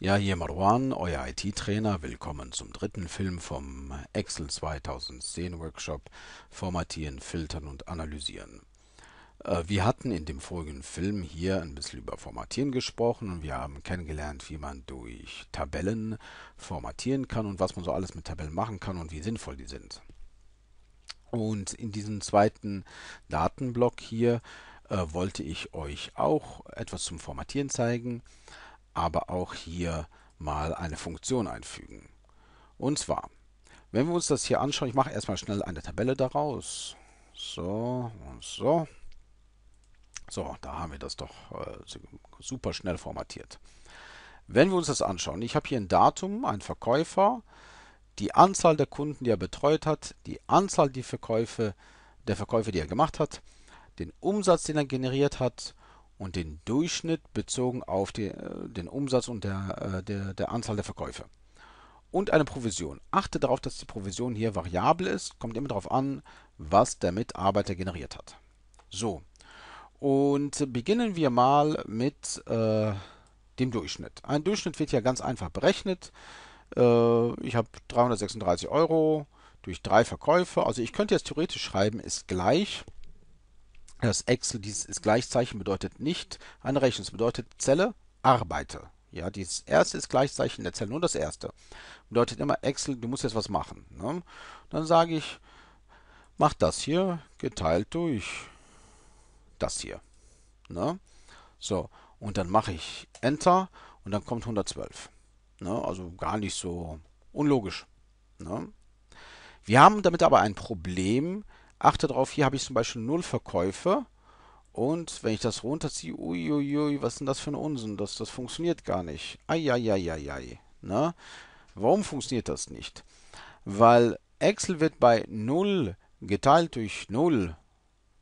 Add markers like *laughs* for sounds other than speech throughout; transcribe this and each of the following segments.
Ja, hier Marwan, euer IT-Trainer. Willkommen zum dritten Film vom Excel 2010 Workshop Formatieren, Filtern und Analysieren. Äh, wir hatten in dem vorigen Film hier ein bisschen über Formatieren gesprochen und wir haben kennengelernt, wie man durch Tabellen formatieren kann und was man so alles mit Tabellen machen kann und wie sinnvoll die sind. Und in diesem zweiten Datenblock hier äh, wollte ich euch auch etwas zum Formatieren zeigen aber auch hier mal eine Funktion einfügen. Und zwar, wenn wir uns das hier anschauen, ich mache erstmal schnell eine Tabelle daraus. So und so. So, da haben wir das doch äh, super schnell formatiert. Wenn wir uns das anschauen, ich habe hier ein Datum, ein Verkäufer, die Anzahl der Kunden, die er betreut hat, die Anzahl die Verkäufe, der Verkäufe, die er gemacht hat, den Umsatz, den er generiert hat, und den Durchschnitt bezogen auf die, äh, den Umsatz und der, äh, der, der Anzahl der Verkäufe. Und eine Provision. Achte darauf, dass die Provision hier variabel ist. Kommt immer darauf an, was der Mitarbeiter generiert hat. So, und beginnen wir mal mit äh, dem Durchschnitt. Ein Durchschnitt wird ja ganz einfach berechnet. Äh, ich habe 336 Euro durch drei Verkäufe. Also ich könnte jetzt theoretisch schreiben, ist gleich das Excel, dieses Gleichzeichen bedeutet nicht eine Rechnung, es bedeutet Zelle, arbeite. Ja, dieses erste ist Gleichzeichen der Zelle, nur das erste. Bedeutet immer Excel, du musst jetzt was machen. Ne? Dann sage ich, mach das hier geteilt durch das hier. Ne? So, und dann mache ich Enter und dann kommt 112. Ne? Also gar nicht so unlogisch. Ne? Wir haben damit aber ein Problem, Achte darauf, hier habe ich zum Beispiel null Verkäufe. Und wenn ich das runterziehe, uiuiui, was ist denn das für ein Unsinn? Das, das funktioniert gar nicht. Eieieiei. Ne? Warum funktioniert das nicht? Weil Excel wird bei 0 geteilt durch 0,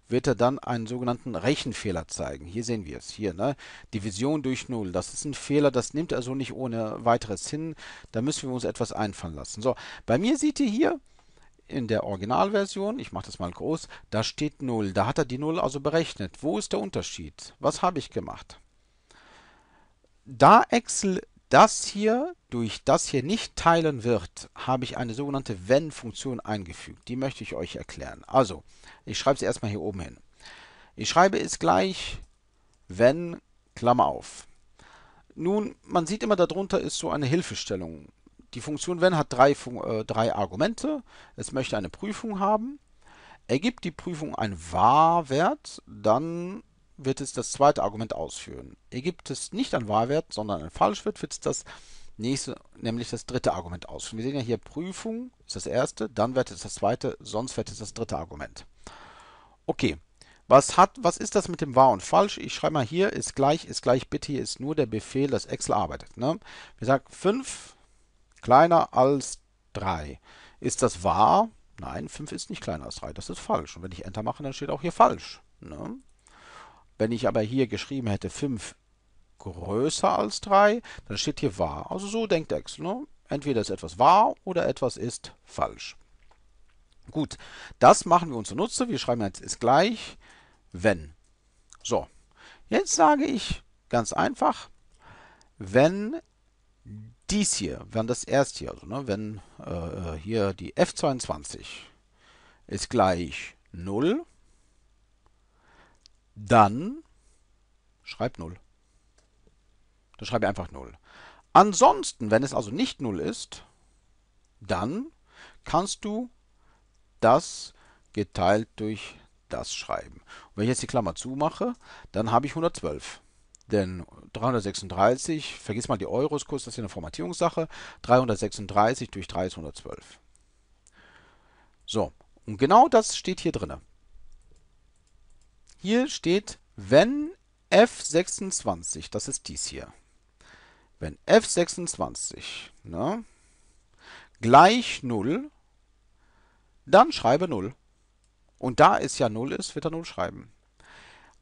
wird er dann einen sogenannten Rechenfehler zeigen. Hier sehen wir es. Hier, ne? Division durch 0. Das ist ein Fehler, das nimmt er so nicht ohne weiteres hin. Da müssen wir uns etwas einfallen lassen. So, bei mir seht ihr hier, in der Originalversion, ich mache das mal groß, da steht 0. Da hat er die 0 also berechnet. Wo ist der Unterschied? Was habe ich gemacht? Da Excel das hier durch das hier nicht teilen wird, habe ich eine sogenannte Wenn-Funktion eingefügt. Die möchte ich euch erklären. Also, ich schreibe es erstmal hier oben hin. Ich schreibe es gleich wenn, Klammer auf. Nun, man sieht immer, darunter ist so eine Hilfestellung. Die Funktion wenn hat drei, äh, drei Argumente. Es möchte eine Prüfung haben. Ergibt die Prüfung einen Wahrwert, dann wird es das zweite Argument ausführen. Ergibt es nicht einen Wahrwert, sondern ein Falschwert, wird es das nächste, nämlich das dritte Argument ausführen. Wir sehen ja hier Prüfung ist das erste, dann wird es das zweite, sonst wird es das dritte Argument. Okay. Was hat, was ist das mit dem wahr und falsch? Ich schreibe mal hier ist gleich, ist gleich, bitte, hier ist nur der Befehl, dass Excel arbeitet. Ne? Wir sagen 5 kleiner als 3. Ist das wahr? Nein, 5 ist nicht kleiner als 3. Das ist falsch. Und wenn ich Enter mache, dann steht auch hier falsch. Ne? Wenn ich aber hier geschrieben hätte 5 größer als 3, dann steht hier wahr. Also so denkt Excel. Ne? Entweder ist etwas wahr oder etwas ist falsch. Gut, das machen wir uns zunutze. Wir schreiben jetzt ist gleich, wenn. So, jetzt sage ich ganz einfach, wenn dies hier, wenn das erste hier, also ne, wenn äh, äh hier die F22 ist gleich 0, dann schreib 0. Dann schreibe ich einfach 0. Ansonsten, wenn es also nicht 0 ist, dann kannst du das geteilt durch das schreiben. Und wenn ich jetzt die Klammer zumache, dann habe ich 112. Denn 336, vergiss mal die Euroskurs, das ist eine Formatierungssache. 336 durch 3 ist 112. So, und genau das steht hier drin. Hier steht, wenn F26, das ist dies hier, wenn F26 ne, gleich 0, dann schreibe 0. Und da es ja 0 ist, wird er 0 schreiben.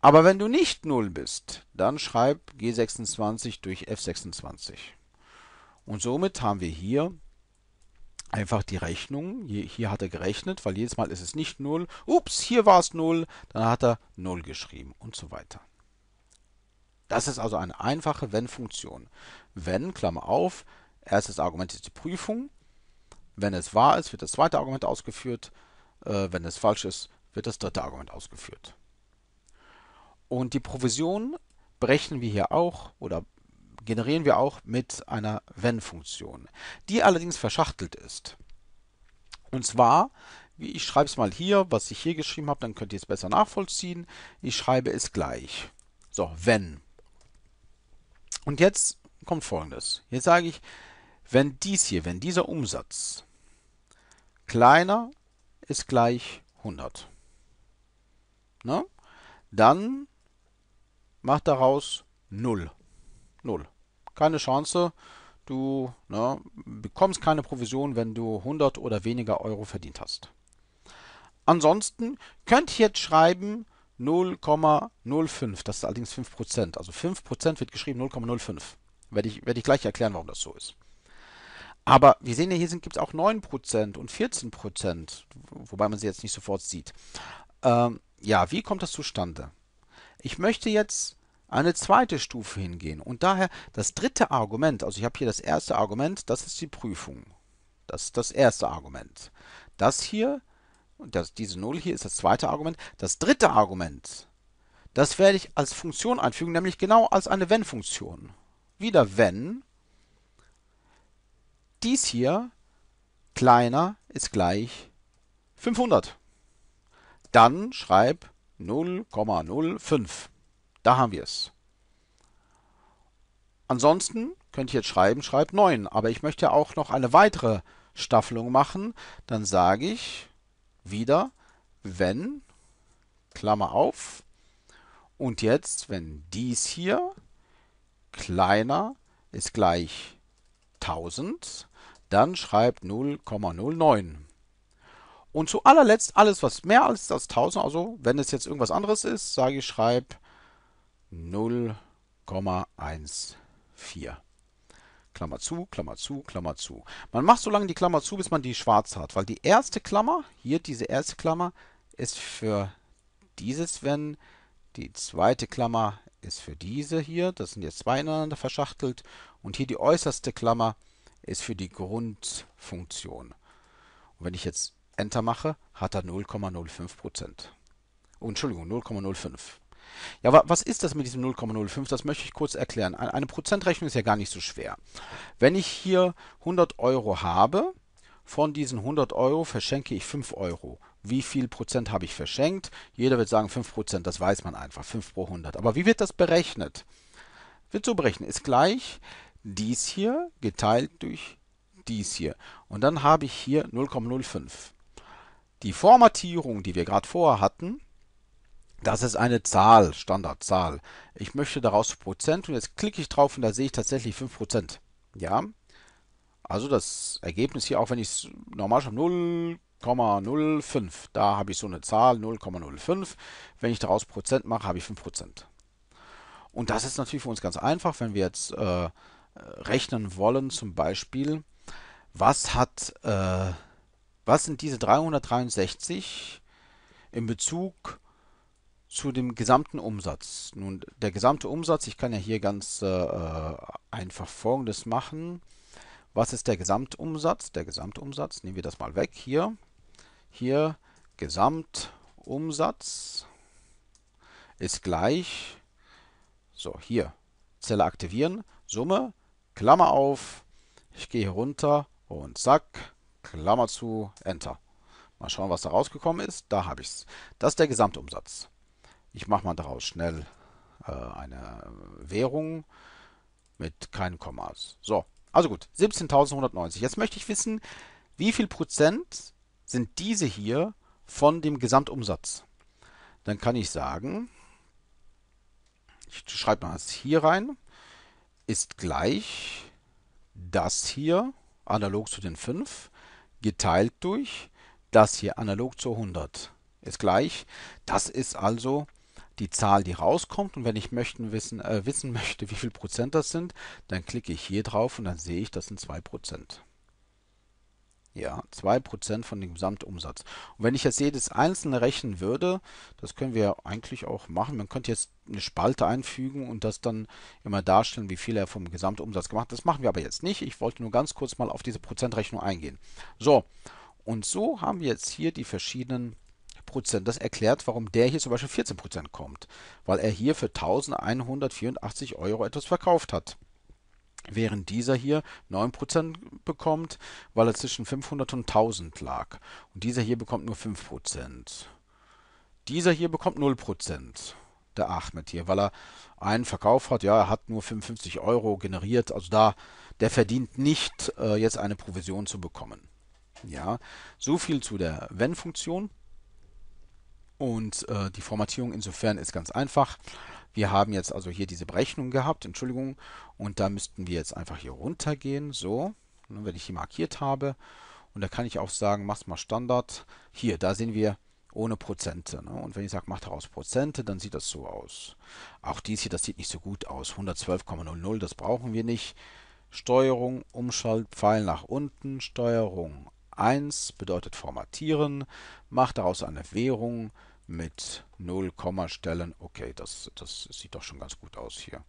Aber wenn du nicht 0 bist, dann schreib G26 durch F26. Und somit haben wir hier einfach die Rechnung. Hier, hier, hat er gerechnet, weil jedes Mal ist es nicht 0. Ups, hier war es 0. Dann hat er 0 geschrieben und so weiter. Das ist also eine einfache Wenn-Funktion. Wenn, Klammer auf, erstes Argument ist die Prüfung. Wenn es wahr ist, wird das zweite Argument ausgeführt. Äh, wenn es falsch ist, wird das dritte Argument ausgeführt. Und die Provision berechnen wir hier auch oder generieren wir auch mit einer Wenn-Funktion, die allerdings verschachtelt ist. Und zwar, ich schreibe es mal hier, was ich hier geschrieben habe, dann könnt ihr es besser nachvollziehen. Ich schreibe es gleich. So, wenn. Und jetzt kommt folgendes. Jetzt sage ich, wenn dies hier, wenn dieser Umsatz kleiner ist gleich 100, ne? dann Macht daraus null. Null. Keine Chance. Du ne, bekommst keine Provision, wenn du 100 oder weniger Euro verdient hast. Ansonsten könnt ihr jetzt schreiben 0,05. Das ist allerdings 5%. Also 5% wird geschrieben 0,05. Werde ich, werde ich gleich erklären, warum das so ist. Aber wir sehen ja, hier gibt es auch 9% und 14%, wobei man sie jetzt nicht sofort sieht. Ähm, ja, wie kommt das zustande? Ich möchte jetzt eine zweite Stufe hingehen. Und daher das dritte Argument, also ich habe hier das erste Argument, das ist die Prüfung. Das ist das erste Argument. Das hier, das, diese 0 hier ist das zweite Argument. Das dritte Argument, das werde ich als Funktion einfügen, nämlich genau als eine Wenn-Funktion. Wieder Wenn. Dies hier kleiner ist gleich 500. Dann schreib 0,05. Da haben wir es. Ansonsten könnt ihr jetzt schreiben, schreibt 9, aber ich möchte auch noch eine weitere Staffelung machen. Dann sage ich wieder, wenn, Klammer auf, und jetzt, wenn dies hier kleiner ist gleich 1000, dann schreibt 0,09. Und zu allerletzt alles, was mehr als das 1000, also wenn es jetzt irgendwas anderes ist, sage ich, schreibe 0,14. Klammer zu, Klammer zu, Klammer zu. Man macht so lange die Klammer zu, bis man die schwarz hat, weil die erste Klammer, hier diese erste Klammer, ist für dieses Wenn, die zweite Klammer ist für diese hier, das sind jetzt zwei ineinander verschachtelt, und hier die äußerste Klammer ist für die Grundfunktion. Und wenn ich jetzt Enter mache, hat er 0,05 Entschuldigung, 0,05. Ja, was ist das mit diesem 0,05? Das möchte ich kurz erklären. Eine Prozentrechnung ist ja gar nicht so schwer. Wenn ich hier 100 Euro habe, von diesen 100 Euro verschenke ich 5 Euro. Wie viel Prozent habe ich verschenkt? Jeder wird sagen 5 Prozent, das weiß man einfach, 5 pro 100. Aber wie wird das berechnet? Wird so berechnet, ist gleich dies hier geteilt durch dies hier. Und dann habe ich hier 0,05 die Formatierung, die wir gerade vorher hatten, das ist eine Zahl, Standardzahl. Ich möchte daraus Prozent und jetzt klicke ich drauf und da sehe ich tatsächlich 5%. Ja, also das Ergebnis hier, auch wenn ich es normal schreibe, 0,05. Da habe ich so eine Zahl, 0,05. Wenn ich daraus Prozent mache, habe ich 5%. Und das ist natürlich für uns ganz einfach, wenn wir jetzt äh, rechnen wollen, zum Beispiel, was hat... Äh, was sind diese 363 in Bezug zu dem gesamten Umsatz? Nun, der gesamte Umsatz, ich kann ja hier ganz äh, äh, einfach Folgendes machen. Was ist der Gesamtumsatz? Der Gesamtumsatz, nehmen wir das mal weg hier. Hier Gesamtumsatz ist gleich, so hier, Zelle aktivieren, Summe, Klammer auf, ich gehe runter und zack, Klammer zu, Enter. Mal schauen, was da rausgekommen ist. Da habe ich es. Das ist der Gesamtumsatz. Ich mache mal daraus schnell äh, eine äh, Währung mit keinen Kommas. So, also gut, 17.190. Jetzt möchte ich wissen, wie viel Prozent sind diese hier von dem Gesamtumsatz? Dann kann ich sagen, ich schreibe mal das hier rein, ist gleich das hier, analog zu den 5, geteilt durch das hier analog zu 100 ist gleich. Das ist also die Zahl, die rauskommt. Und wenn ich möchten, wissen, äh, wissen *laughs* möchte, wie viel Prozent das sind, dann klicke ich hier drauf und dann sehe ich, das sind 2 Prozent. Ja, 2% von dem Gesamtumsatz. Und wenn ich jetzt jedes einzelne rechnen würde, das können wir eigentlich auch machen. Man könnte jetzt eine Spalte einfügen und das dann immer darstellen, wie viel er vom Gesamtumsatz gemacht hat. Das machen wir aber jetzt nicht. Ich wollte nur ganz kurz mal auf diese Prozentrechnung eingehen. So, und so haben wir jetzt hier die verschiedenen Prozent. Das erklärt, warum der hier zum Beispiel 14% kommt, weil er hier für 1184 Euro etwas verkauft hat während dieser hier 9% bekommt, weil er zwischen 500 und 1000 lag. Und dieser hier bekommt nur 5%. Dieser hier bekommt 0%, der Ahmed hier, weil er einen Verkauf hat. Ja, er hat nur 55 Euro generiert. Also da, der verdient nicht, äh, jetzt eine Provision zu bekommen. Ja, so viel zu der Wenn-Funktion. Und äh, die Formatierung insofern ist ganz einfach. Wir haben jetzt also hier diese Berechnung gehabt, Entschuldigung, und da müssten wir jetzt einfach hier runtergehen, so, ne, wenn ich hier markiert habe. Und da kann ich auch sagen, mach's mal Standard. Hier, da sehen wir ohne Prozente. Ne? Und wenn ich sage, mach daraus Prozente, dann sieht das so aus. Auch dies hier, das sieht nicht so gut aus. 112,00, das brauchen wir nicht. Steuerung, Umschaltpfeil nach unten, Steuerung 1 bedeutet formatieren, mach daraus eine Währung, mit 0, Stellen. Okay, das, das sieht doch schon ganz gut aus hier.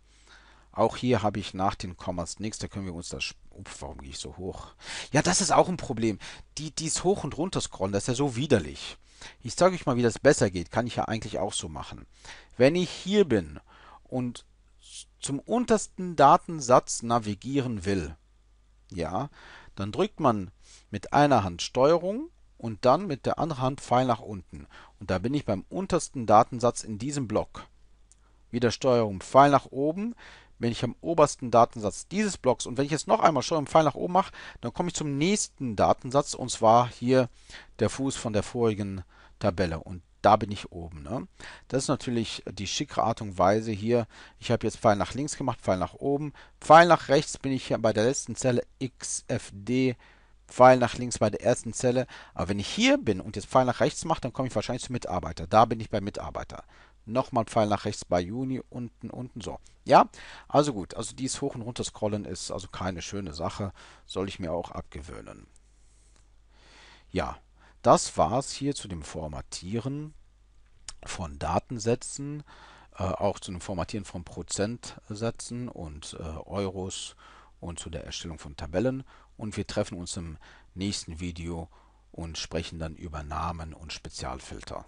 Auch hier habe ich nach den Kommas nichts. Da können wir uns das... Upf, warum gehe ich so hoch? Ja, das ist auch ein Problem. Die, dies hoch und runter scrollen, das ist ja so widerlich. Ich zeige euch mal, wie das besser geht. Kann ich ja eigentlich auch so machen. Wenn ich hier bin und zum untersten Datensatz navigieren will, ja, dann drückt man mit einer Hand Steuerung und dann mit der anderen Hand Pfeil nach unten. Und da bin ich beim untersten Datensatz in diesem Block. Wieder Steuerung Pfeil nach oben, bin ich am obersten Datensatz dieses Blocks. Und wenn ich jetzt noch einmal Steuerung Pfeil nach oben mache, dann komme ich zum nächsten Datensatz und zwar hier der Fuß von der vorigen Tabelle. Und da bin ich oben. Ne? Das ist natürlich die schickere Art und Weise hier. Ich habe jetzt Pfeil nach links gemacht, Pfeil nach oben. Pfeil nach rechts bin ich hier bei der letzten Zelle XFD Pfeil nach links bei der ersten Zelle. Aber wenn ich hier bin und jetzt Pfeil nach rechts mache, dann komme ich wahrscheinlich zu Mitarbeiter. Da bin ich bei Mitarbeiter. Nochmal Pfeil nach rechts bei Juni, unten, unten, so. Ja, also gut. Also dieses hoch und runter scrollen ist also keine schöne Sache. Soll ich mir auch abgewöhnen. Ja, das war es hier zu dem Formatieren von Datensätzen, äh, auch zu dem Formatieren von Prozentsätzen und äh, Euros und zu der Erstellung von Tabellen und wir treffen uns im nächsten Video und sprechen dann über Namen und Spezialfilter.